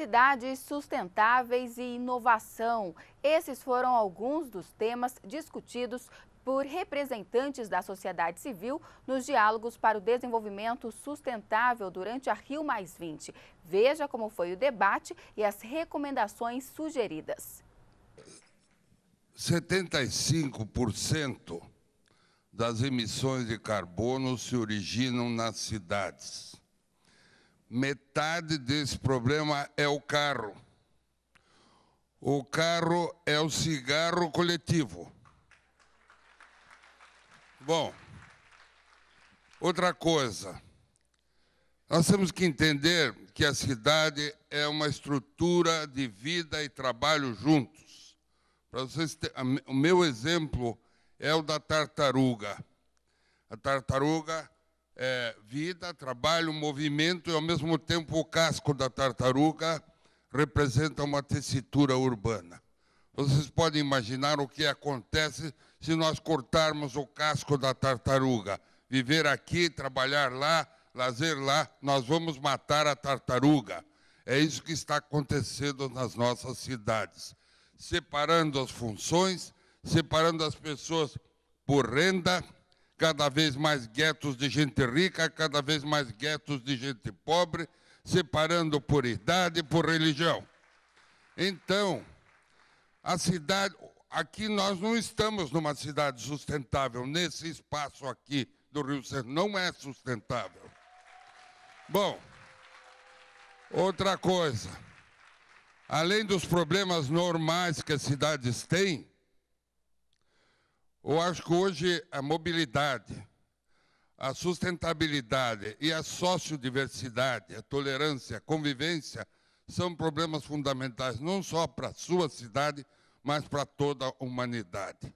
cidades sustentáveis e inovação. Esses foram alguns dos temas discutidos por representantes da sociedade civil nos diálogos para o desenvolvimento sustentável durante a Rio +20. Veja como foi o debate e as recomendações sugeridas. 75% das emissões de carbono se originam nas cidades metade desse problema é o carro. O carro é o cigarro coletivo. Bom, outra coisa. Nós temos que entender que a cidade é uma estrutura de vida e trabalho juntos. Para vocês, ter, o meu exemplo é o da tartaruga. A tartaruga é, vida, trabalho, movimento e, ao mesmo tempo, o casco da tartaruga representa uma tessitura urbana. Vocês podem imaginar o que acontece se nós cortarmos o casco da tartaruga. Viver aqui, trabalhar lá, lazer lá, nós vamos matar a tartaruga. É isso que está acontecendo nas nossas cidades. Separando as funções, separando as pessoas por renda, cada vez mais guetos de gente rica, cada vez mais guetos de gente pobre, separando por idade, e por religião. Então, a cidade, aqui nós não estamos numa cidade sustentável, nesse espaço aqui do Rio Centro, não é sustentável. Bom, outra coisa, além dos problemas normais que as cidades têm, eu acho que hoje a mobilidade, a sustentabilidade e a sociodiversidade, a tolerância, a convivência, são problemas fundamentais não só para a sua cidade, mas para toda a humanidade.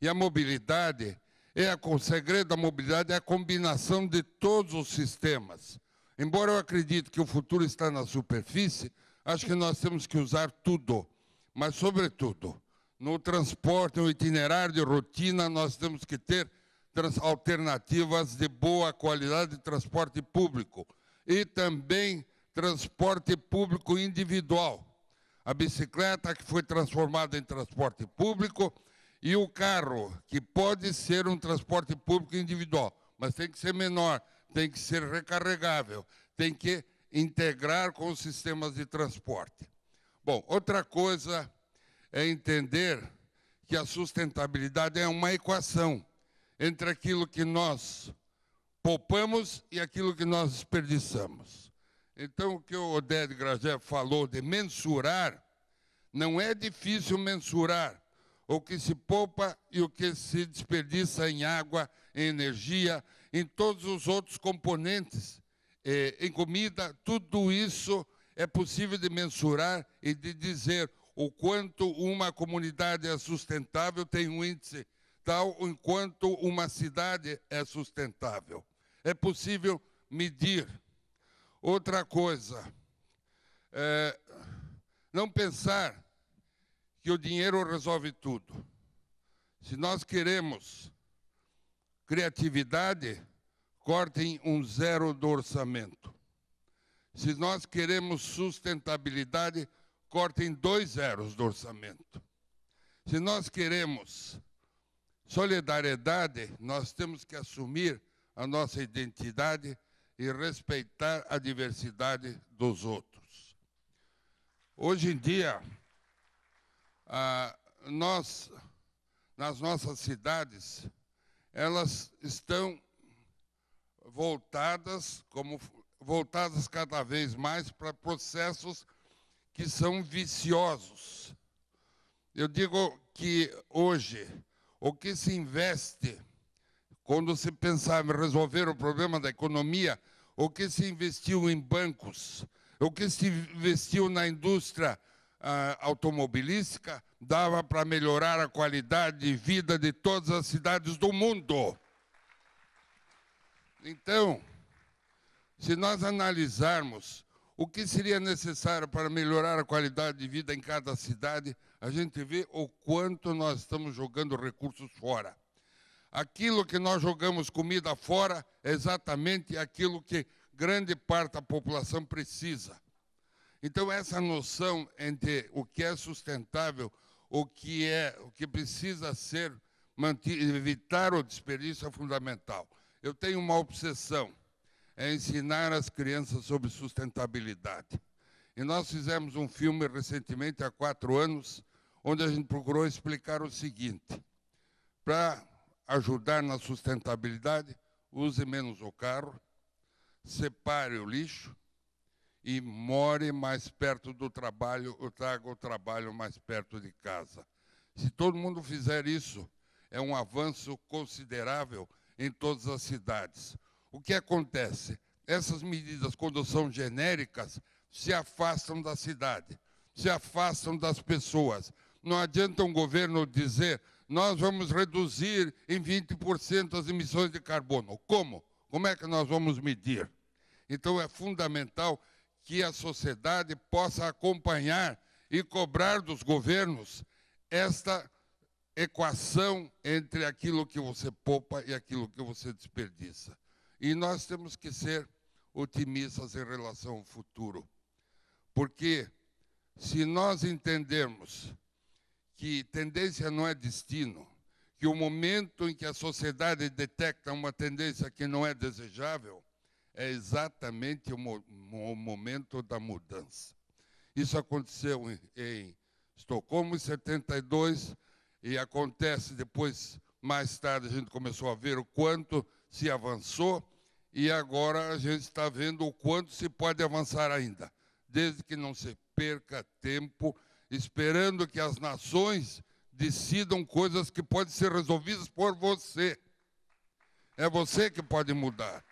E a mobilidade, é a, o segredo da mobilidade é a combinação de todos os sistemas. Embora eu acredite que o futuro está na superfície, acho que nós temos que usar tudo, mas, sobretudo, no transporte, no itinerário de rotina, nós temos que ter alternativas de boa qualidade de transporte público e também transporte público individual. A bicicleta que foi transformada em transporte público e o carro, que pode ser um transporte público individual, mas tem que ser menor, tem que ser recarregável, tem que integrar com os sistemas de transporte. Bom, outra coisa é entender que a sustentabilidade é uma equação entre aquilo que nós poupamos e aquilo que nós desperdiçamos. Então, o que o Odete Grajé falou de mensurar, não é difícil mensurar o que se poupa e o que se desperdiça em água, em energia, em todos os outros componentes, eh, em comida, tudo isso é possível de mensurar e de dizer o quanto uma comunidade é sustentável tem um índice tal enquanto uma cidade é sustentável. É possível medir. Outra coisa, é, não pensar que o dinheiro resolve tudo. Se nós queremos criatividade, cortem um zero do orçamento. Se nós queremos sustentabilidade, cortem dois zeros do orçamento. Se nós queremos solidariedade, nós temos que assumir a nossa identidade e respeitar a diversidade dos outros. Hoje em dia, nós, nas nossas cidades, elas estão voltadas, como, voltadas cada vez mais para processos que são viciosos. Eu digo que hoje, o que se investe, quando se pensar em resolver o problema da economia, o que se investiu em bancos, o que se investiu na indústria ah, automobilística, dava para melhorar a qualidade de vida de todas as cidades do mundo. Então, se nós analisarmos o que seria necessário para melhorar a qualidade de vida em cada cidade, a gente vê o quanto nós estamos jogando recursos fora. Aquilo que nós jogamos comida fora é exatamente aquilo que grande parte da população precisa. Então essa noção entre o que é sustentável, o que é, o que precisa ser mantido, evitar o desperdício é fundamental. Eu tenho uma obsessão é ensinar as crianças sobre sustentabilidade. E nós fizemos um filme recentemente, há quatro anos, onde a gente procurou explicar o seguinte: para ajudar na sustentabilidade, use menos o carro, separe o lixo e more mais perto do trabalho, ou traga o trabalho mais perto de casa. Se todo mundo fizer isso, é um avanço considerável em todas as cidades. O que acontece? Essas medidas, quando são genéricas, se afastam da cidade, se afastam das pessoas. Não adianta um governo dizer nós vamos reduzir em 20% as emissões de carbono. Como? Como é que nós vamos medir? Então é fundamental que a sociedade possa acompanhar e cobrar dos governos esta equação entre aquilo que você poupa e aquilo que você desperdiça. E nós temos que ser otimistas em relação ao futuro, porque se nós entendermos que tendência não é destino, que o momento em que a sociedade detecta uma tendência que não é desejável é exatamente o, mo o momento da mudança. Isso aconteceu em, em Estocolmo em 72 e acontece depois mais tarde a gente começou a ver o quanto se avançou e agora a gente está vendo o quanto se pode avançar ainda, desde que não se perca tempo esperando que as nações decidam coisas que podem ser resolvidas por você. É você que pode mudar.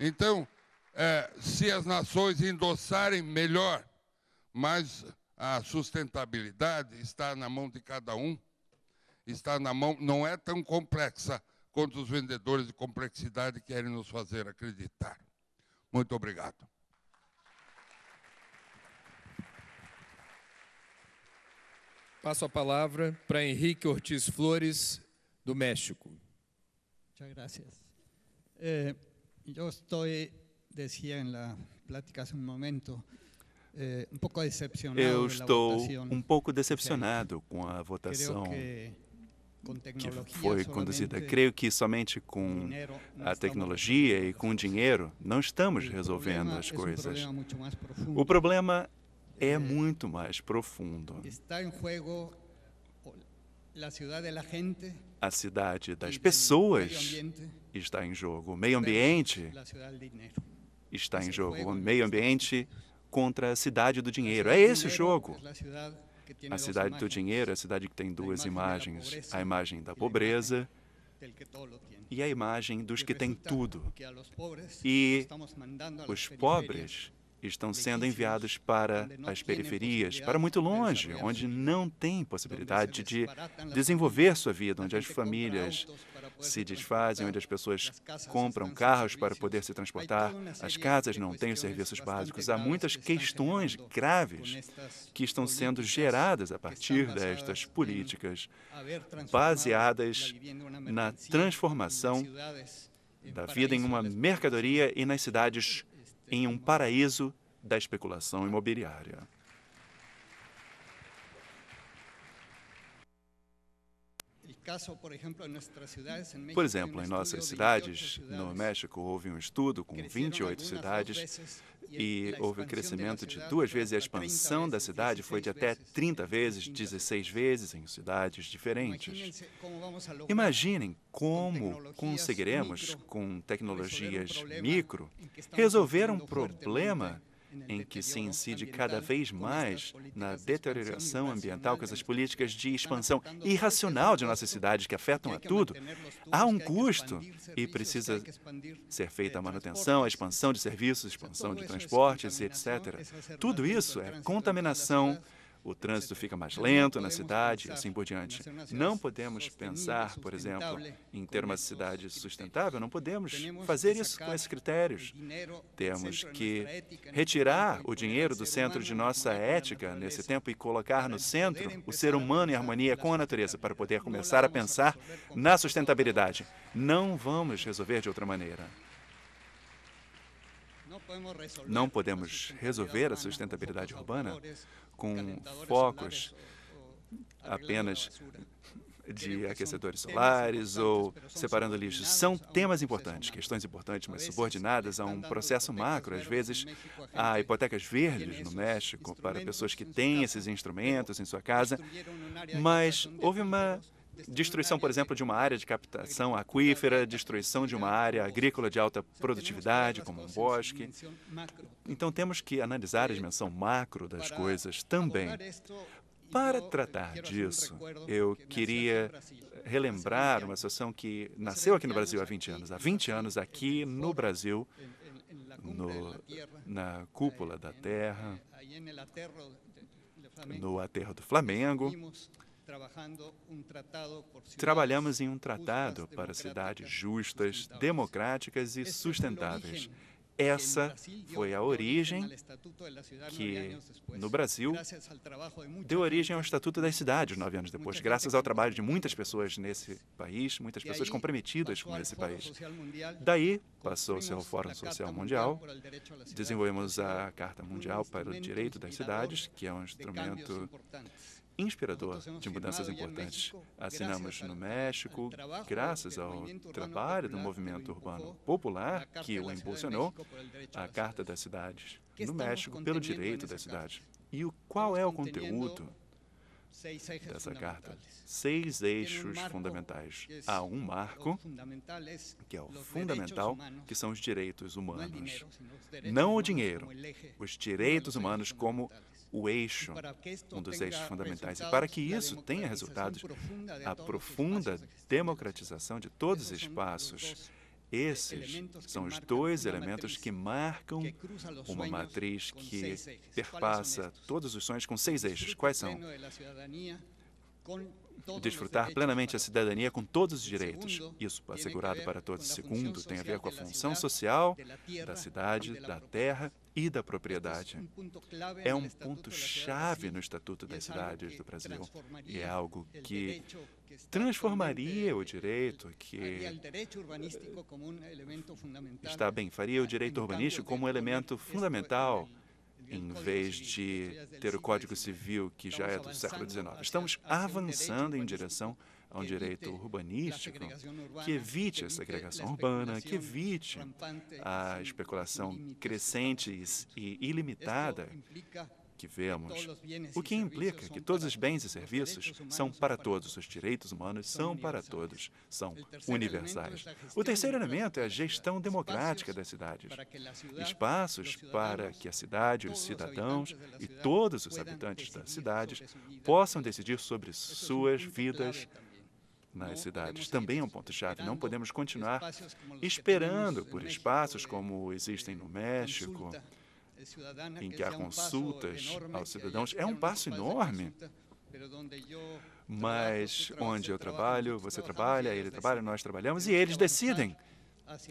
Então, é, se as nações endossarem, melhor, mas a sustentabilidade está na mão de cada um está na mão, não é tão complexa quanto os vendedores de complexidade querem nos fazer acreditar. Muito obrigado. Passo a palavra para Henrique Ortiz Flores, do México. Muchas gracias. Eu eh, yo estoy, decía en la plática hace un momento, eh, un poco decepcionado. Eu estou um pouco decepcionado com a votação que foi conduzida. Creio que somente com a tecnologia e com o dinheiro não estamos resolvendo as é coisas. O problema é, é muito mais profundo. A cidade das pessoas está em jogo, o meio ambiente está em jogo, o meio ambiente contra a cidade do dinheiro. É esse o jogo. A cidade do dinheiro é a cidade que tem duas imagens: a imagem da pobreza e a imagem dos que têm tudo. E os pobres estão sendo enviados para as periferias, para muito longe, onde não tem possibilidade de desenvolver sua vida, onde as famílias se desfazem, onde as pessoas compram carros para poder se transportar, então, as casas não têm os serviços básicos. Há muitas questões graves que estão sendo geradas a partir destas políticas, baseadas na transformação da vida em uma mercadoria e nas cidades em um paraíso da especulação imobiliária. Por exemplo, em nossas cidades, no México, houve um estudo com 28 cidades e houve o crescimento de duas vezes. E a expansão da cidade foi de até 30 vezes, 16 vezes em cidades diferentes. Imaginem como conseguiremos, com tecnologias micro, resolver um problema em que se incide cada vez mais na deterioração ambiental com essas políticas de tá expansão irracional de nossas cidades que afetam a tudo, há um custo e precisa ser feita a eh, manutenção, a expansão de serviços, expansão de transportes, etc. Tudo isso é contaminação o trânsito fica mais lento na cidade e assim por diante. Não podemos pensar, por exemplo, em ter uma cidade sustentável, não podemos fazer isso com esses critérios. Temos que né? retirar o dinheiro do centro de nossa é é ética nesse tempo e colocar no centro o ser humano em harmonia com a natureza para poder começar a pensar na sustentabilidade. Não vamos resolver de outra maneira. Não podemos resolver a sustentabilidade urbana com focos apenas de aquecedores solares ou separando lixo. São temas importantes, questões importantes, mas subordinadas a um processo macro. Às vezes, há hipotecas verdes no México para pessoas que têm esses instrumentos em sua casa, mas houve uma destruição, por exemplo, de uma área de captação aquífera, destruição de uma área agrícola de alta produtividade, como um bosque. Então temos que analisar a dimensão macro das coisas também. Para tratar disso, eu queria relembrar uma situação que nasceu aqui no Brasil há 20 anos. Há 20 anos, aqui no Brasil, no, na cúpula da terra, no aterro do Flamengo, Trabalhamos em um tratado para cidades justas, democráticas e sustentáveis. Essa foi a origem que, no Brasil, deu origem ao Estatuto das Cidades, nove anos depois, graças ao trabalho de muitas pessoas nesse país, muitas pessoas comprometidas com esse país. Daí, passou-se ao Fórum Social Mundial, desenvolvemos a Carta Mundial para o Direito das Cidades, que é um instrumento inspirador de mudanças importantes. Assinamos no México, graças ao trabalho do movimento urbano popular que o impulsionou, a Carta das Cidades no México pelo direito da cidade. E o, qual é o conteúdo dessa carta? Seis eixos fundamentais. Há um marco, que é o fundamental, que são os direitos humanos. Não o dinheiro, os direitos humanos como o eixo, um dos eixos fundamentais. E para que isso tenha resultados, a profunda democratização de todos os espaços, esses são os dois elementos que marcam uma matriz que perpassa todos os sonhos com seis eixos. Quais são? Desfrutar plenamente a cidadania com todos os direitos. Isso assegurado para todos. Segundo, tem a ver com a função social da cidade, da terra e da propriedade. É um ponto-chave é no Estatuto das Cidades do Brasil e é algo que transformaria é o direito, que está bem, faria o direito urbanístico como um elemento fundamental em vez de ter o Código Civil, que já é do século XIX. Estamos avançando em direção a é um direito urbanístico que evite a segregação urbana, que evite a especulação crescente e ilimitada que vemos, o que implica que todos os bens e serviços são para todos, os direitos humanos são para todos, são universais. O terceiro elemento é a gestão é democrática das cidades. Espaços para que a cidade, os cidadãos e todos os habitantes das cidades possam decidir sobre suas vidas, nas cidades também é um ponto-chave. Não podemos continuar esperando por espaços como existem no México, eh, em que há consultas aos cidadãos. É um passo enorme. Mas onde eu trabalho, você trabalha, ele trabalha, nós trabalhamos e eles decidem.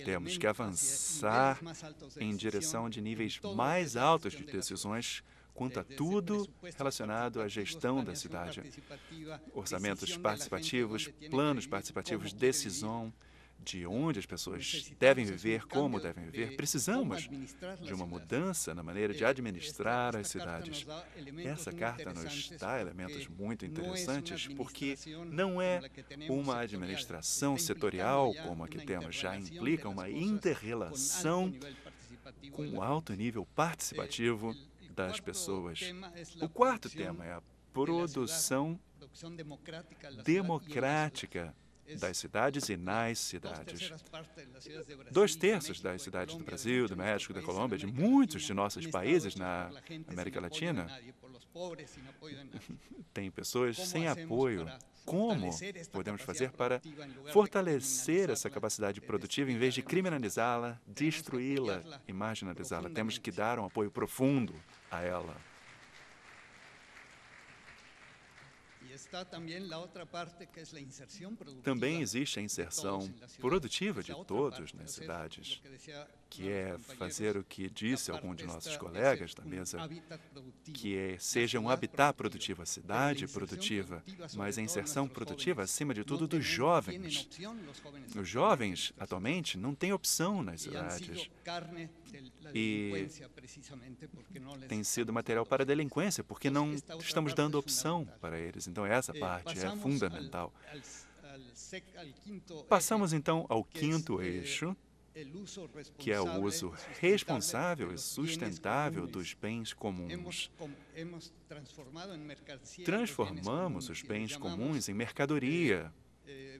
Temos que avançar em direção de níveis mais altos de decisões quanto a tudo relacionado à gestão da cidade. Orçamentos participativos, planos participativos, decisão de eh, onde as pessoas devem viver, como devem viver. Precisamos de uma mudança na maneira de eh, administrar as cidades. Essa carta nos dá elementos muito interessantes, porque não é uma administração setorial é como a que temos, já implica uma inter-relação com alto nível participativo eh, das pessoas. O quarto tema é a produção democrática das cidades e nas cidades. Dois terços das cidades do Brasil, do México, da Colômbia, de muitos de nossos países na América Latina, Tem pessoas sem apoio. Como podemos fazer para fortalecer essa capacidade produtiva em vez de criminalizá-la, destruí-la e marginalizá-la? Temos que dar um apoio profundo a ela. Também existe a inserção produtiva de todos nas cidades que é fazer o que disse algum de nossos colegas da mesa, que é, seja um habitat produtivo, a cidade produtiva, mas a inserção produtiva, acima de tudo, dos jovens. Os jovens, atualmente, não têm opção nas cidades e tem sido material para a delinquência, porque não estamos dando opção para eles. Então, essa eh, parte é fundamental. Passamos, então, ao quinto eh, eixo, que é o uso responsável e sustentável dos bens comuns. Transformamos os bens comuns em eh, mercadoria. Eh, eh,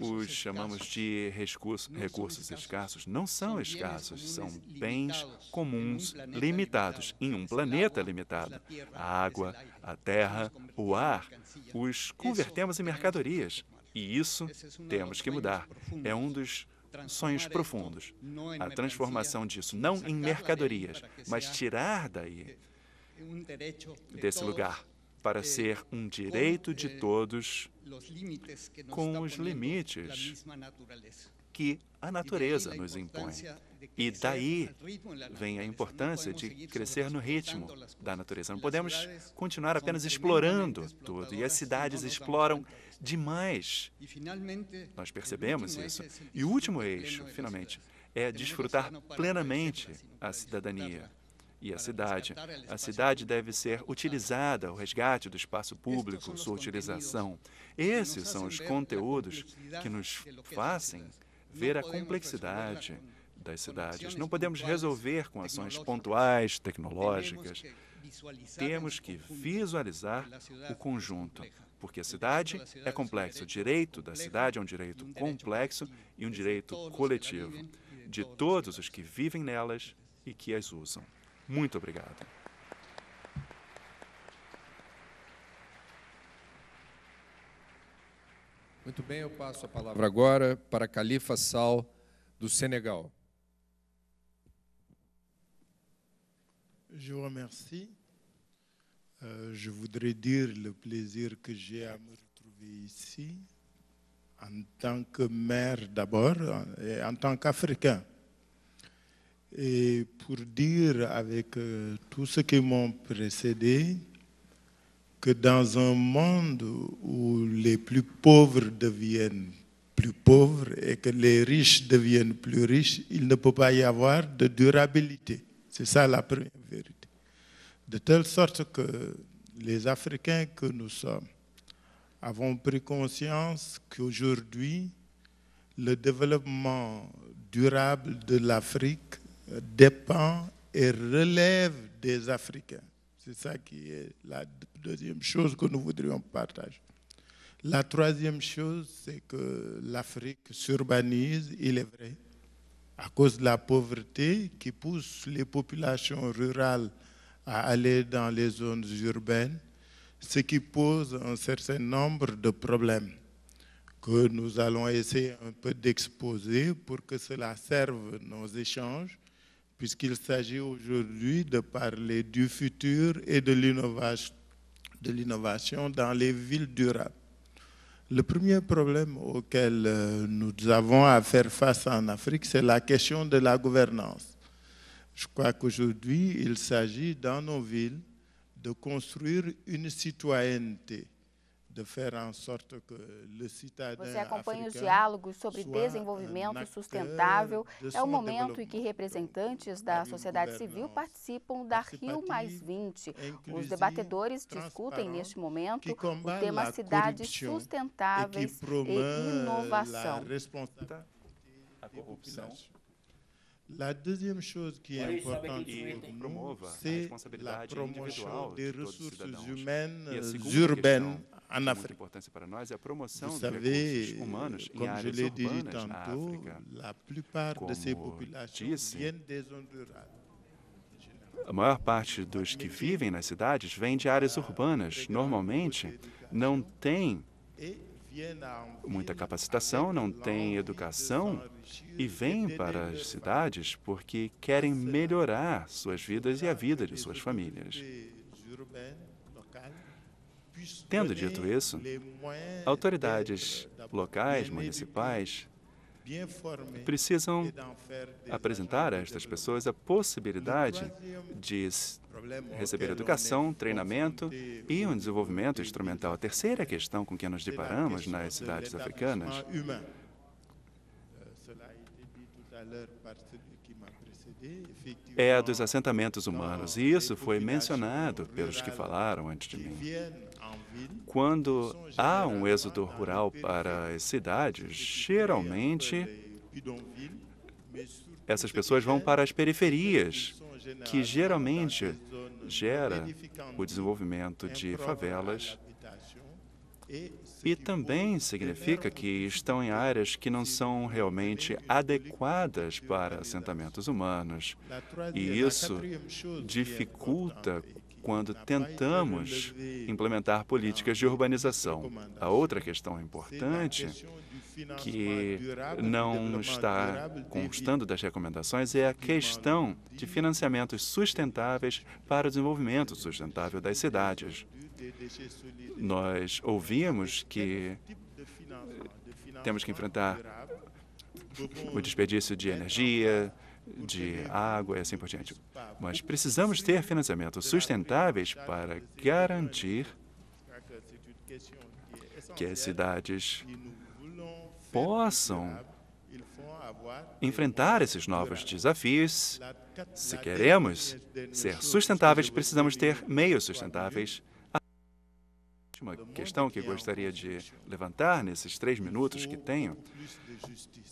os chamamos de recursos, recursos escassos. Não são escassos, são bens comuns limitados em um planeta limitado. A água, a terra, o ar, os convertemos em mercadorias. E isso é temos que mudar. É um dos sonhos profundos. A transformação disso, não em mercadorias, mas tirar daí, é desse lugar, para eh, ser um direito de eh, todos com os limites que a natureza nos impõe. E daí vem a importância de crescer no ritmo da natureza. Não podemos continuar apenas explorando tudo. E as cidades exploram demais. Nós percebemos isso. É e o último eixo, finalmente, é desfrutar plenamente assim, a cidadania e a cidade. A cidade deve ser utilizada, o resgate do espaço público, sua utilização. Esses são os conteúdos que nos fazem ver a complexidade das cidades. Não podemos resolver com ações pontuais, tecnológicas temos que visualizar o conjunto, porque a cidade é complexa. O direito da cidade é um direito complexo e um direito coletivo de todos os que vivem nelas e que as usam. Muito obrigado. Muito bem, eu passo a palavra agora para Califa Sal, do Senegal. Je vous remercie. Euh, je voudrais dire le plaisir que j'ai à me retrouver ici, en tant que maire d'abord, euh, et en tant qu'Africain. Et pour dire avec euh, tous ceux qui m'ont précédé que dans un monde où les plus pauvres deviennent plus pauvres et que les riches deviennent plus riches, il ne peut pas y avoir de durabilité. C'est ça la première vérité de telle sorte que les Africains que nous sommes avons pris conscience qu'aujourd'hui, le développement durable de l'Afrique dépend et relève des Africains. C'est ça qui est la deuxième chose que nous voudrions partager. La troisième chose, c'est que l'Afrique s'urbanise, il est vrai, à cause de la pauvreté qui pousse les populations rurales à aller dans les zones urbaines, ce qui pose un certain nombre de problèmes que nous allons essayer un peu d'exposer pour que cela serve nos échanges, puisqu'il s'agit aujourd'hui de parler du futur et de l'innovation dans les villes durables. Le premier problème auquel euh, nous avons à faire face en Afrique, c'est la question de la gouvernance. Je crois qu'aujourd'hui, il s'agit dans nos villes de construire une citoyenneté. de faire en sorte que le citadin Você acompanha os diálogos sobre desenvolvimento sustentável. De é o momento em que representantes da sociedade civil participam da Rio Mais 20. Os debatedores discutem neste momento o tema cidades sustentáveis e, e inovação. A corrupção La deuxième chose qui est importante pour nous, c'est la promotion des ressources humaines euh, urbaines é en Afrique. É Vous savez, comme je l'ai dit tantôt, la plupart de ces populations viennent des zones rurales. A maior parte dos que vivem nas cidades vem de áreas urbanas. Normalmente, não tem muita capacitação, não têm educação e vêm para as cidades porque querem melhorar suas vidas e a vida de suas famílias. Tendo dito isso, autoridades locais, municipais, precisam apresentar a estas pessoas a possibilidade de receber educação, treinamento e um desenvolvimento instrumental. A terceira questão com que nos deparamos nas cidades africanas euh, é a dos assentamentos humanos, e isso foi mencionado pelos que falaram antes de mim quando há um êxodo rural para as cidades, geralmente essas pessoas vão para as periferias, que geralmente gera o desenvolvimento de favelas e também significa que estão em áreas que não são realmente adequadas para assentamentos humanos. E isso dificulta quando tentamos implementar políticas de urbanização. A outra questão importante que não está constando das recomendações é a questão de financiamentos sustentáveis para o desenvolvimento sustentável das cidades. Nós ouvimos que temos que enfrentar o desperdício de energia, de água e assim por diante. Mas precisamos ter financiamentos sustentáveis para garantir que as cidades possam enfrentar esses novos desafios. Se queremos ser sustentáveis, precisamos ter meios sustentáveis última questão que gostaria de levantar nesses três minutos que tenho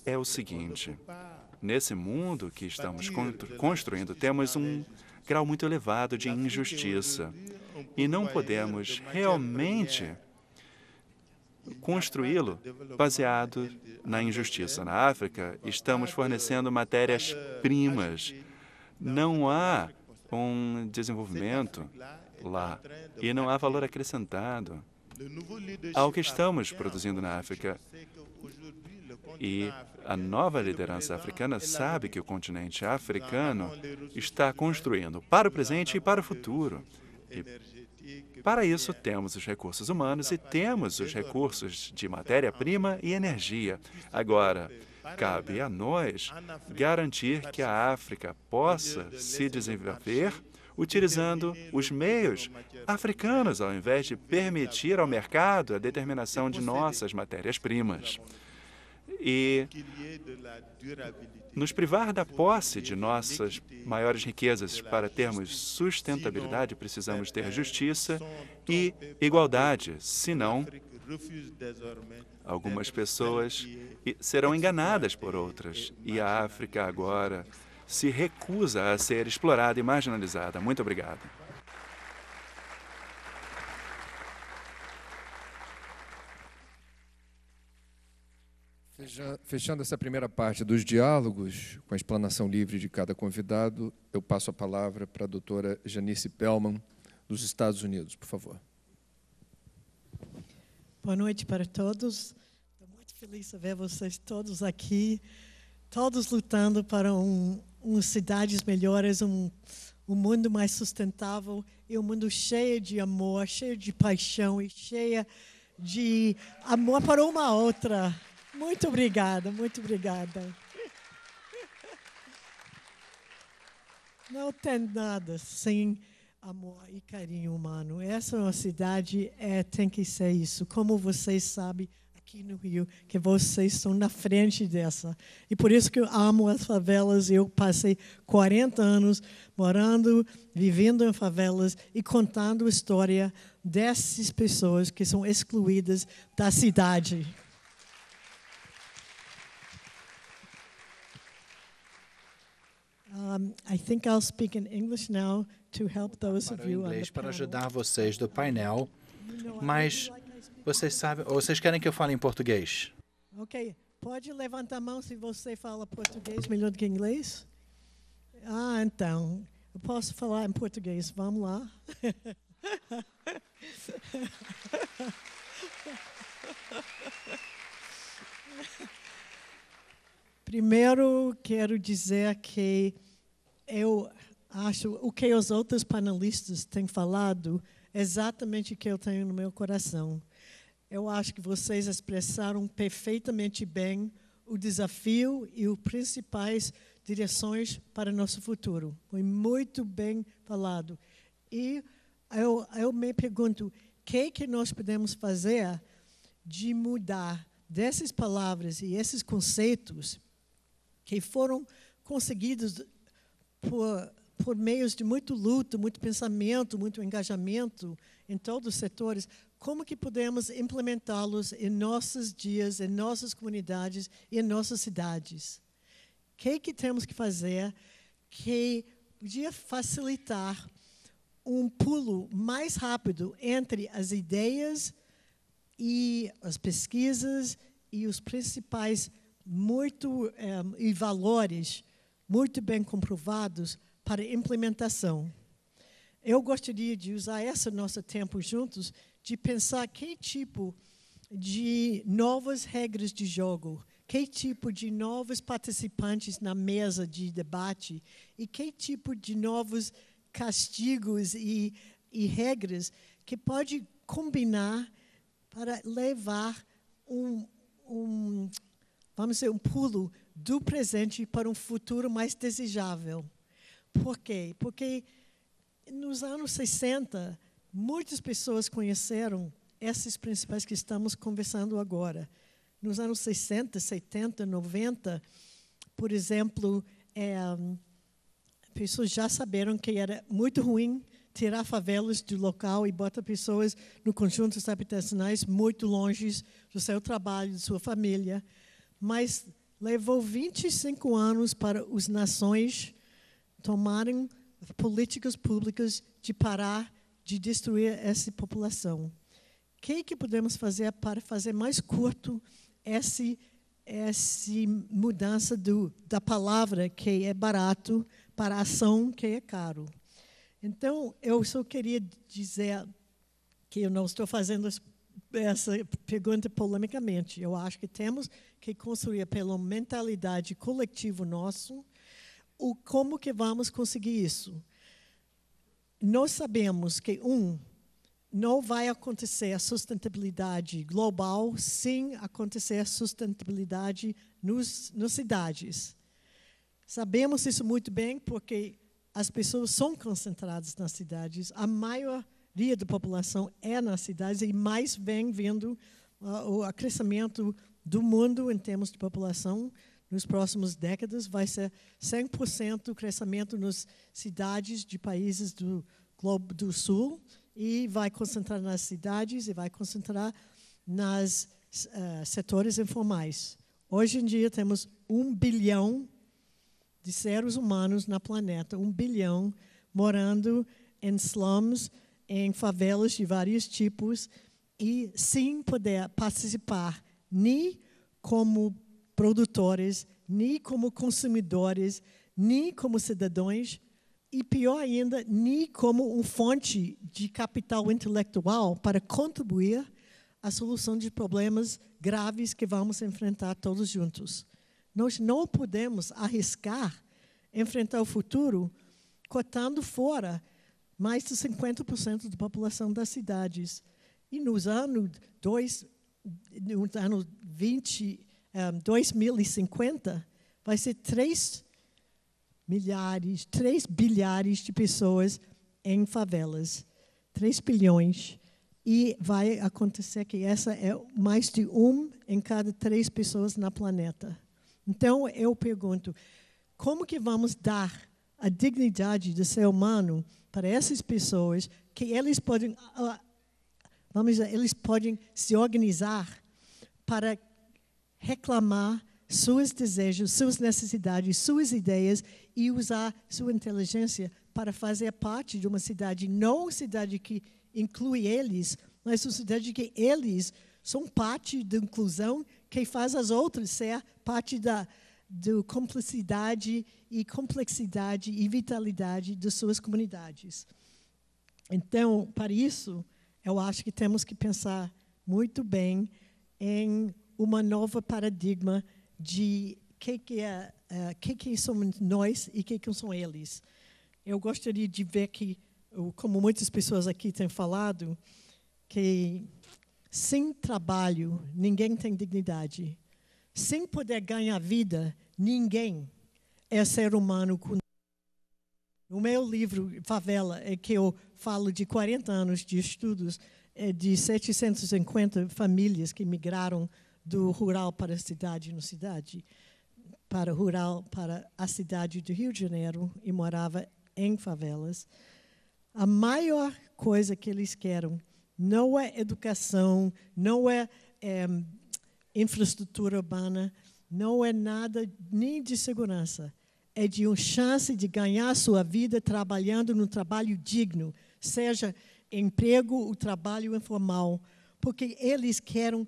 é o seguinte: nesse mundo que estamos construindo, temos um grau muito elevado de injustiça e não podemos realmente construí-lo baseado na injustiça. Na África, estamos fornecendo matérias-primas. Não há um desenvolvimento lá e não há valor acrescentado ao que estamos produzindo na África. E a nova liderança africana sabe que o continente africano está construindo para o presente e para o futuro. E para isso, temos os recursos humanos e temos os recursos de matéria-prima e energia. Agora, cabe a nós garantir que a África possa se desenvolver utilizando os meios africanos, ao invés de permitir ao mercado a determinação de nossas matérias-primas. E nos privar da posse de nossas maiores riquezas para termos sustentabilidade, precisamos ter justiça e igualdade, senão algumas pessoas serão enganadas por outras. E a África agora se recusa a ser explorada e marginalizada. Muito obrigado. Fechando essa primeira parte dos diálogos, com a explanação livre de cada convidado, eu passo a palavra para a doutora Janice Pellman, dos Estados Unidos, por favor. Boa noite para todos. Estou muito feliz de ver vocês todos aqui, todos lutando para um umas cidades melhores, um, um mundo mais sustentável e um mundo cheio de amor, cheio de paixão e cheia de amor para uma outra. Muito obrigada, muito obrigada. Não tem nada sem amor e carinho humano. Essa é uma cidade é, tem que ser isso. Como vocês sabem, aqui no Rio, que vocês estão na frente dessa. E por isso que eu amo as favelas. Eu passei 40 anos morando, vivendo em favelas e contando a história dessas pessoas que são excluídas da cidade. Um, I think I'll speak in English now to help those of you para ajudar vocês do painel, mas vocês sabem, ou vocês querem que eu fale em português? Ok. Pode levantar a mão se você fala português melhor do que inglês. Ah, então. Eu posso falar em português. Vamos lá. Primeiro, quero dizer que eu acho o que os outros panelistas têm falado exatamente o que eu tenho no meu coração. Eu acho que vocês expressaram perfeitamente bem o desafio e os principais direções para nosso futuro. Foi muito bem falado. E eu, eu me pergunto, o que, que nós podemos fazer de mudar dessas palavras e esses conceitos que foram conseguidos por, por meios de muito luto, muito pensamento, muito engajamento em todos os setores, como que podemos implementá-los em nossos dias, em nossas comunidades e em nossas cidades. O que, é que temos que fazer que podia facilitar um pulo mais rápido entre as ideias e as pesquisas e os principais muito um, eh, e valores muito bem comprovados para implementação. Eu gostaria de usar esse nosso tempo juntos de pensar que tipo de novas regras de jogo, que tipo de novos participantes na mesa de debate e que tipo de novos castigos e, e regras que pode combinar para levar um, um, vamos dizer, um pulo do presente para um futuro mais desejável. Por quê? Porque nos anos 60, Muitas pessoas conheceram esses principais que estamos conversando agora. Nos anos 60, 70, 90, por exemplo, é, pessoas já saberam que era muito ruim tirar favelas do local e bota pessoas no conjuntos habitacionais muito longe do seu trabalho, de sua família. Mas levou 25 anos para as nações tomarem políticas públicas de parar de destruir essa população. O que, que podemos fazer para fazer mais curto essa esse mudança do, da palavra que é barato para a ação que é caro? Então, eu só queria dizer que eu não estou fazendo essa pergunta polemicamente. Eu acho que temos que construir pela mentalidade coletiva nosso o como que vamos conseguir isso nós sabemos que, um, não vai acontecer a sustentabilidade global sem acontecer a sustentabilidade nos, nas cidades. Sabemos isso muito bem porque as pessoas são concentradas nas cidades, a maioria da população é nas cidades e mais vem vendo uh, o crescimento do mundo em termos de população nos próximos décadas vai ser 100% crescimento nas cidades de países do globo do sul e vai concentrar nas cidades e vai concentrar nas uh, setores informais. Hoje em dia temos um bilhão de seres humanos na planeta, um bilhão morando em slums, em favelas de vários tipos e sem poder participar nem como produtores, nem como consumidores, nem como cidadãos, e pior ainda, nem como uma fonte de capital intelectual para contribuir à solução de problemas graves que vamos enfrentar todos juntos. Nós não podemos arriscar enfrentar o futuro cotando fora mais de 50% da população das cidades. E nos anos, dois, nos anos 20 um, 2050, vai ser 3 milhares, 3 bilhares de pessoas em favelas. 3 bilhões. E vai acontecer que essa é mais de um em cada três pessoas na planeta. Então, eu pergunto, como que vamos dar a dignidade do ser humano para essas pessoas que eles podem, ah, ah, vamos dizer, eles podem se organizar para reclamar seus desejos, suas necessidades, suas ideias e usar sua inteligência para fazer parte de uma cidade, não uma cidade que inclui eles, mas uma cidade que eles são parte da inclusão que faz as outras ser parte da do complexidade e complexidade e vitalidade de suas comunidades. Então, para isso, eu acho que temos que pensar muito bem em uma nova paradigma de que que é, uh, que que somos nós e que que são eles. Eu gostaria de ver que, como muitas pessoas aqui têm falado, que sem trabalho ninguém tem dignidade. Sem poder ganhar vida, ninguém é ser humano com no meu livro, Favela, é que eu falo de 40 anos de estudos é de 750 famílias que migraram do rural para a cidade no cidade, para rural para a cidade do Rio de Janeiro e morava em favelas. A maior coisa que eles querem não é educação, não é, é infraestrutura urbana, não é nada nem de segurança. É de uma chance de ganhar sua vida trabalhando no trabalho digno, seja emprego, o trabalho informal, porque eles querem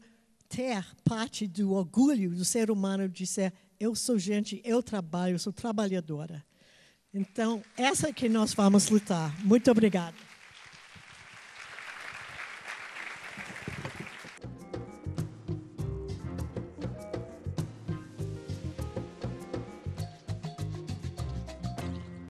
até parte do orgulho do ser humano de ser eu sou gente, eu trabalho, eu sou trabalhadora. Então, essa é que nós vamos lutar. Muito obrigada.